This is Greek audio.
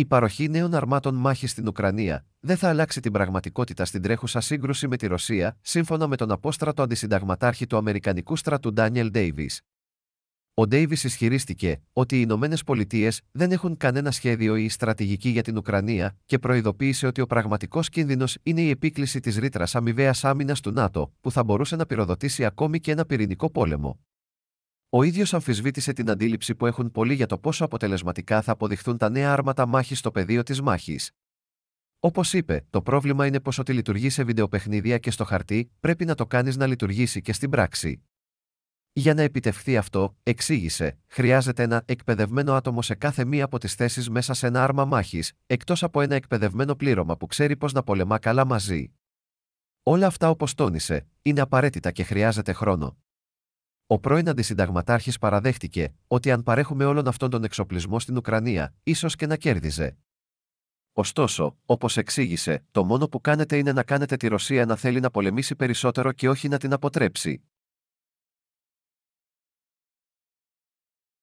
Η παροχή νέων αρμάτων μάχης στην Ουκρανία δεν θα αλλάξει την πραγματικότητα στην τρέχουσα σύγκρουση με τη Ρωσία, σύμφωνα με τον απόστρατο αντισυνταγματάρχη του Αμερικανικού στρατού Ντάνιελ Ντέιβις. Ο Ντέιβις ισχυρίστηκε ότι οι Ηνωμένες Πολιτείες δεν έχουν κανένα σχέδιο ή στρατηγική για την Ουκρανία και προειδοποίησε ότι ο πραγματικός κίνδυνος είναι η επίκληση της ρήτρας αμοιβαίας άμυνας του ΝΑΤΟ, που θα μπορούσε να πυροδοτήσει ακόμη και ένα πυρηνικό πόλεμο. Ο ίδιος αμφισβήτησε την αντίληψη που έχουν πολλοί για το πόσο αποτελεσματικά θα αποδειχθούν τα νέα άρματα μάχης στο πεδίο της μάχης. Όπως είπε, το πρόβλημα είναι πως ό,τι λειτουργεί σε βιντεοπαιχνίδια και στο χαρτί, πρέπει να το κάνεις να λειτουργήσει και στην πράξη. Για να επιτευχθεί αυτό, εξήγησε, χρειάζεται ένα εκπαιδευμένο άτομο σε κάθε μία από τις θέσεις μέσα σε ένα άρμα μάχης, εκτός από ένα εκπαιδευμένο πλήρωμα που ξέρει πώ να πολεμά καλά μαζί. Όλα αυτά, όπως τόνισε, είναι απαραίτητα και χρειάζεται χρόνο. Ο πρώην αντισυνταγματάρχης παραδέχτηκε ότι αν παρέχουμε όλον αυτόν τον εξοπλισμό στην Ουκρανία, ίσως και να κέρδιζε. Ωστόσο, όπως εξήγησε, το μόνο που κάνετε είναι να κάνετε τη Ρωσία να θέλει να πολεμήσει περισσότερο και όχι να την αποτρέψει.